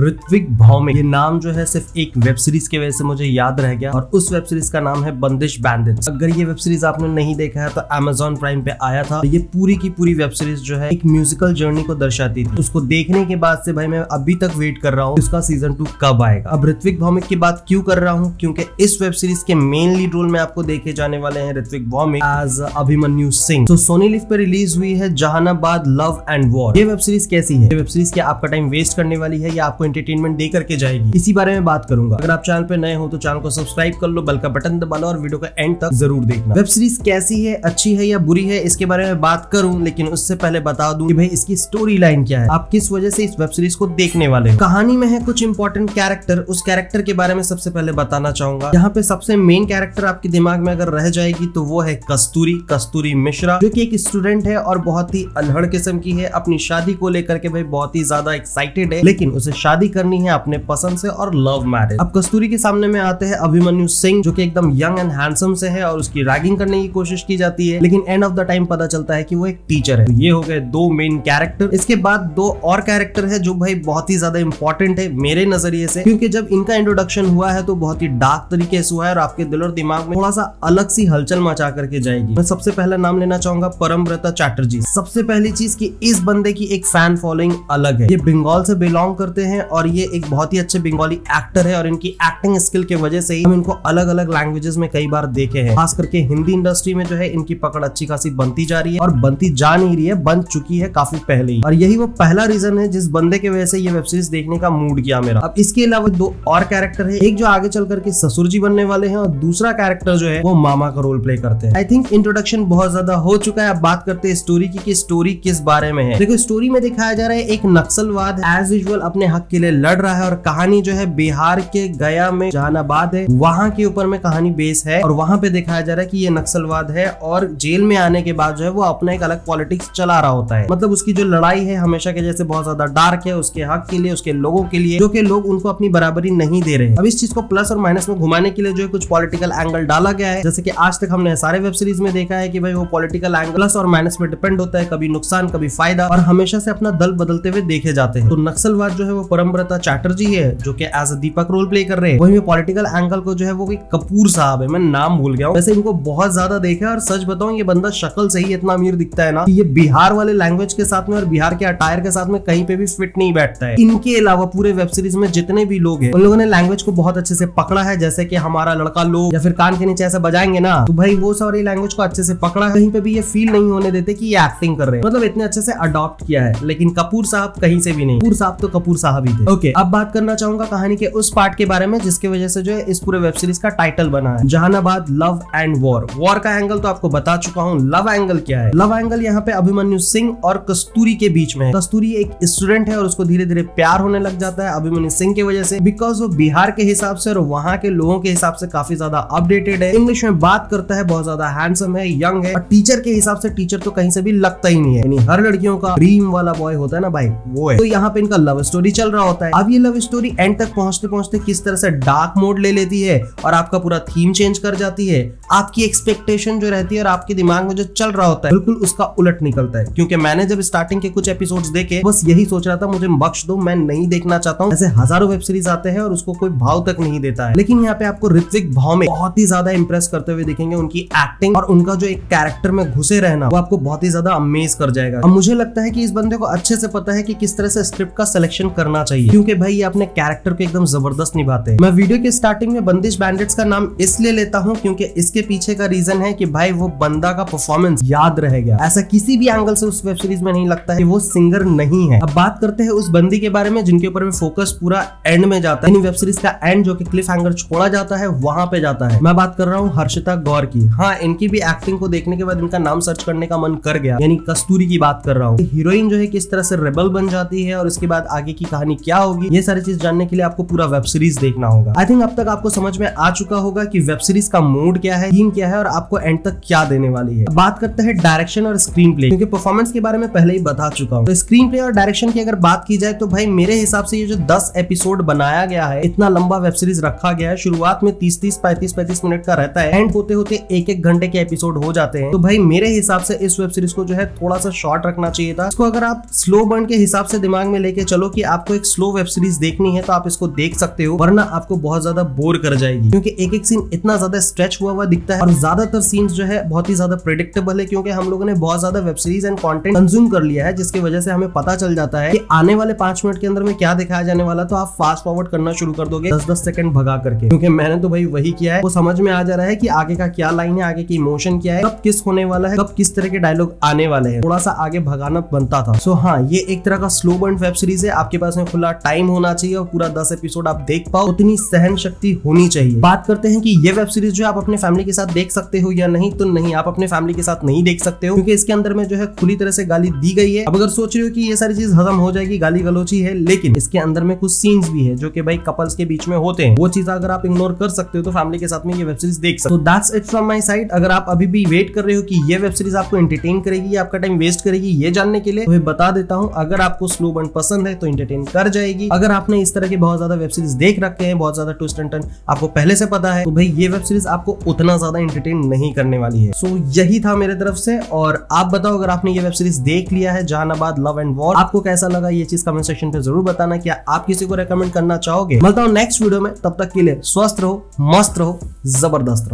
ऋत्विक भौमिक ये नाम जो है सिर्फ एक वेब सीरीज की वजह से मुझे याद रह गया और उस वेब सीरीज का नाम है बंदिश बैंडिट अगर ये वेब सीरीज आपने नहीं देखा है तो अमेजोन प्राइम पे आया था तो ये पूरी की पूरी वेब सीरीज जो है एक म्यूजिकल जर्नी को दर्शाती थी उसको देखने के बाद से भाई मैं अभी तक वेट कर रहा हूँ उसका सीजन टू कब आएगा अब ऋत्विक भौमिक की बात क्यूँ कर रहा हूँ क्योंकि इस वेब सीरीज के मेन लीड रोल में आपको देखे जाने वाले हैं ऋत्विक भौमिक एज अभिमन्यू सिंह तो सोनी लिफ पे रिलीज हुई है जहानाबाद लव एंड वॉर ये वेब सीरीज कैसी है वेब सीरीज क्या आपका टाइम वेस्ट करने वाली है या आपको आपको एंटरटेनमेंट दे करके जाएगी इसी बारे में बात करूंगा अगर आप चैनल पर नए हो तो चैनल को सब्सक्राइब कर लो बेल का बटन दबा लो और वीडियो का एंड तक जरूर देखना वेब सीरीज कैसी है अच्छी है या बुरी है इसके बारे में बात करूँ लेकिन उससे पहले बता दू कि भाई इसकी स्टोरी लाइन क्या है आप किस वजह से इस वेब सीरीज को देखने वाले कहानी में है कुछ इंपॉर्टेंट कैरेक्टर उस कैरेक्टर के बारे में सबसे पहले बताना चाहूंगा यहाँ पे सबसे मेन कैरेक्टर आपके दिमाग में अगर रह जाएगी तो वो है कस्तूरी कस्तूरी मिश्रा जो की एक स्टूडेंट है और बहुत ही अनहड़ किस्म की है अपनी शादी को लेकर के भाई बहुत ही ज्यादा एक्साइटेड है लेकिन उसे शादी शादी करनी है अपने पसंद से और लव मैरिज अब कस्तूरी के सामने में आते हैं अभिमन्यु सिंह जो की एकदम यंग एंड हैंडसम से है और उसकी रैगिंग करने की कोशिश की जाती है लेकिन एंड ऑफ द टाइम पता चलता है की वो एक टीचर है तो ये हो गए दो मेन कैरेक्टर इसके बाद दो और कैरेक्टर है जो भाई बहुत ही ज्यादा इंपॉर्टेंट है मेरे नजरिए से क्योंकि जब इनका इंट्रोडक्शन हुआ है तो बहुत ही डार्क तरीके से हुआ है और आपके दिल और दिमाग में थोड़ा सा अलग सी हलचल मचा करके जाएगी मैं सबसे पहला नाम लेना चाहूंगा परमव्रता चैटर्जी सबसे पहली चीज की इस बंदे की एक फैन फॉलोइंग अलग है ये बंगाल से बिलोंग करते हैं हैं और ये एक बहुत ही अच्छे बंगाली एक्टर है और इनकी एक्टिंग स्किल के वजह से ही हम इनको अलग अलग लैंग्वेजेस में कई बार देखे हैं खास करके हिंदी इंडस्ट्री में जो है इनकी पकड़ अच्छी खासी बनती जा रही है और बनती जा नहीं रही है बन चुकी है काफी पहले ही और यही वो पहला रीजन है जिस बंदे की वजह से ये वेब सीरीज देखने का मूड किया मेरा अब इसके अलावा दो और कैरेक्टर है एक जो आगे चल करके ससुर जी बनने वाले हैं और दूसरा कैरेक्टर जो है वो मामा का रोल प्ले करते हैं आई थिंक इंट्रोडक्शन बहुत ज्यादा हो चुका है अब बात करते हैं स्टोरी की कि स्टोरी किस बारे में है देखो स्टोरी में दिखाया जा रहा है एक नक्सलवाद एज यूजल अपने हक के लिए लड़ रहा है और कहानी जो है बिहार के गया में जहानाबाद है वहां के ऊपर में कहानी बेस है और वहां पे दिखाया जा रहा है कि ये नक्सलवाद है और जेल में आने के बाद जो है वो अपना एक अलग पॉलिटिक्स चला रहा होता है मतलब उसकी जो लड़ाई है हमेशा के जैसे बहुत ज्यादा डार्क है उसके हक के लिए उसके लोगों के लिए जो कि लोग उनको अपनी बराबरी नहीं दे रहे अब इस चीज को प्लस और माइनस में घुमाने के लिए जो है कुछ पॉलिटिकल एंगल डाला गया है जैसे कि आज तक हमने सारे वेब सीरीज में देखा है कि भाई वो पॉलिटिकल एंगल प्लस और माइनस में डिपेंड होता है कभी नुकसान कभी फायदा और हमेशा से अपना दल बदलते हुए देखे जाते हैं तो नक्सलवाद जो है वो परमव्रता चैटर्जी है जो कि as a Deepak role play कर रहे हैं वही पॉलिटिकल एंगल को जो है वो कपूर साहब है मैं नाम भूल गया हूँ वैसे इनको बहुत ज्यादा देखा और सच बताऊं ये बंदा शक्ल से ही इतना अमीर दिखता है ना ये बिहार वाले लैंग्वेज के साथ में और बिहार के अटायर के साथ में कहीं पे भी फिट नहीं बैठता है इनके अलावा पूरे वेब सीरीज में जितने भी लोग हैं उन लोगों ने लैंग्वेज को बहुत अच्छे से पकड़ा है जैसे कि हमारा लड़का लोग या फिर कान के नीचे ऐसे बजाएंगे ना तो भाई वो सारी लैंग्वेज को अच्छे से पकड़ा है कहीं पे भी ये फील नहीं होने देते कि ये एक्टिंग कर रहे हैं मतलब इतने अच्छे से अडॉप्ट किया है लेकिन कपूर साहब कहीं से भी नहीं कपूर साहब तो कपूर साहब ही थे ओके okay, अब बात करना चाहूंगा कहानी के उस पार्ट के बारे में जिसकी वजह से जो है इस पूरे वेब सीरीज का टाइटल बना है Jahanabad love and war war का एंगल तो आपको बता चुका हूँ लव एंगल क्या है लव एंगल यहाँ पे अभिमन्यु सिंह और कस्तूरी के बीच में कस्तूरी एक स्टूडेंट है और उसको धीरे धीरे प्यार होने लग जाता है अभिमन्यु सिंह की वजह से बिकॉज वो बिहार के हिसाब से और वहाँ के लोगों के हिसाब से काफी ज्यादा अपडेटेड है इंग्लिश में बात करता है बहुत ज्यादा हैंडसम है यंग है और टीचर के हिसाब से टीचर तो कहीं से भी लगता ही नहीं है यानी हर लड़कियों का ड्रीम वाला बॉय होता है ना भाई वो है तो यहाँ पे इनका लव स्टोरी चल रहा करना होता है अब ये लव स्टोरी एंड तक पहुंचते पहुंचते किस तरह से डार्क मोड ले लेती है और आपका पूरा थीम चेंज कर जाती है आपकी एक्सपेक्टेशन जो रहती है और आपके दिमाग में जो चल रहा होता है बिल्कुल उसका उलट निकलता है क्योंकि मैंने जब स्टार्टिंग के कुछ एपिसोड देखे बस यही सोच रहा था मुझे बख्श दो मैं नहीं देखना चाहता हूँ ऐसे हजारों वेब सीरीज आते हैं और उसको कोई भाव तक नहीं देता है लेकिन यहाँ पे आपको ऋत्विक भाव में बहुत ही ज्यादा इंप्रेस करते हुए देखेंगे उनकी एक्टिंग और उनका जो एक कैरेक्टर में घुसे रहना वो आपको बहुत ही ज्यादा अमेज कर जाएगा अब मुझे लगता है कि इस बंदे को अच्छे से पता है कि किस तरह से स्क्रिप्ट का सिलेक्शन करना चाहिए चाहिए क्योंकि भाई ये अपने कैरेक्टर को एकदम जबरदस्त निभाते हैं मैं वीडियो के स्टार्टिंग में बंदिश बैंडेट्स का नाम इसलिए लेता हूँ क्योंकि इसके पीछे का रीजन है कि भाई वो बंदा का परफॉर्मेंस याद रह गया ऐसा किसी भी एंगल से उस वेब सीरीज में नहीं लगता है कि वो सिंगर नहीं है अब बात करते हैं उस बंदी के बारे में जिनके ऊपर फोकस पूरा एंड में जाता है वेब सीरीज का एंड जो की क्लिफ एंगर छोड़ा जाता है वहां पे जाता है मैं बात कर रहा हूँ हर्षिता गौर की हाँ इनकी भी एक्टिंग को देखने के बाद इनका नाम सर्च करने का मन कर गया यानी कस्तूरी की बात कर रहा हूँ हीरोइन जो है किस तरह से रेबल बन जाती है और इसके बाद आगे की कहानी कहानी क्या होगी ये सारी चीज जानने के लिए आपको पूरा वेब सीरीज देखना होगा आई थिंक अब तक आपको समझ में आ चुका होगा की वेब सीरीज का मूड क्या है थीम क्या है और आपको एंड तक क्या देने वाली है बात करते हैं डायरेक्शन और स्क्रीन प्ले क्योंकि परफॉर्मेंस के बारे में पहले ही बता चुका हूँ तो स्क्रीन प्ले और डायरेक्शन की अगर बात की जाए तो भाई मेरे हिसाब से ये जो दस एपिसोड बनाया गया है इतना लंबा वेब सीरीज रखा गया है शुरुआत में तीस तीस पैंतीस पैंतीस मिनट का रहता है एंड होते होते एक एक घंटे के एपिसोड हो जाते हैं तो भाई मेरे हिसाब से इस वेब सीरीज को जो है थोड़ा सा शॉर्ट रखना चाहिए था इसको अगर आप स्लो बर्न के हिसाब से दिमाग में लेके चलो कि आपको एक स्लो वेब सीरीज देखनी है तो आप इसको देख सकते हो वरना आपको बहुत ज्यादा बोर कर जाएगी क्योंकि एक एक सीन इतना ज्यादा स्ट्रेच हुआ हुआ दिखता है और ज्यादातर सीन जो है बहुत ही ज्यादा प्रिडिक्टेबल है क्योंकि हम लोगों ने बहुत ज्यादा web series and content consume कर लिया है जिसकी वजह से हमें पता चल जाता है कि आने वाले पांच मिनट के अंदर में क्या दिखाया जाने वाला तो आप फास्ट फॉरवर्ड करना शुरू कर दोगे दस दस सेकंड भगा करके क्योंकि मैंने तो भाई वही किया है वो समझ में आ जा रहा है कि आगे का क्या लाइन है आगे की इमोशन क्या है कब किस होने वाला है कब किस तरह के डायलॉग आने वाले हैं थोड़ा सा आगे भगाना बनता था सो हाँ ये एक तरह का स्लो बर्न वेब सीरीज है आपके पास में खुला टाइम होना चाहिए और पूरा दस एपिसोड आप देख पाओ उतनी सहन शक्ति होनी चाहिए बात करते हैं कि ये वेब सीरीज जो आप अपने फैमिली के साथ देख सकते हो या नहीं तो नहीं आप अपने फैमिली के साथ नहीं देख सकते हो क्योंकि इसके अंदर में जो है खुली तरह से गाली दी गई है अब अगर सोच रहे हो कि ये सारी चीज हजम हो जाएगी गाली गलोची है लेकिन इसके अंदर में कुछ सीन्स भी है जो कि भाई कपल्स के बीच में होते हैं वो चीज अगर आप इग्नोर कर सकते हो तो फैमिली के साथ में ये वेब सीरीज देख सकते हो that's it from my side अगर आप अभी भी वेट कर रहे हो कि ये वेब सीरीज आपको एंटरटेन करेगी आपका टाइम वेस्ट करेगी ये जानने के लिए तो बता देता हूँ अगर आपको स्लो बन पसंद है तो एंटरटेन कर कर जाएगी अगर आपने इस तरह के बहुत ज्यादा वेब सीरीज देख रखे हैं बहुत ज्यादा ट्विस्ट एंड टर्न आपको पहले से पता है तो भाई ये वेब सीरीज आपको उतना ज्यादा एंटरटेन नहीं करने वाली है सो यही था मेरे तरफ से और आप बताओ अगर आपने ये वेब सीरीज देख लिया है जहानाबाद लव एंड वॉर आपको कैसा लगा ये चीज कमेंट सेक्शन पे जरूर बताना क्या आप किसी को रेकमेंड करना चाहोगे मिलता हूँ नेक्स्ट वीडियो में तब तक के लिए स्वस्थ रहो मस्त रहो जबरदस्त रहो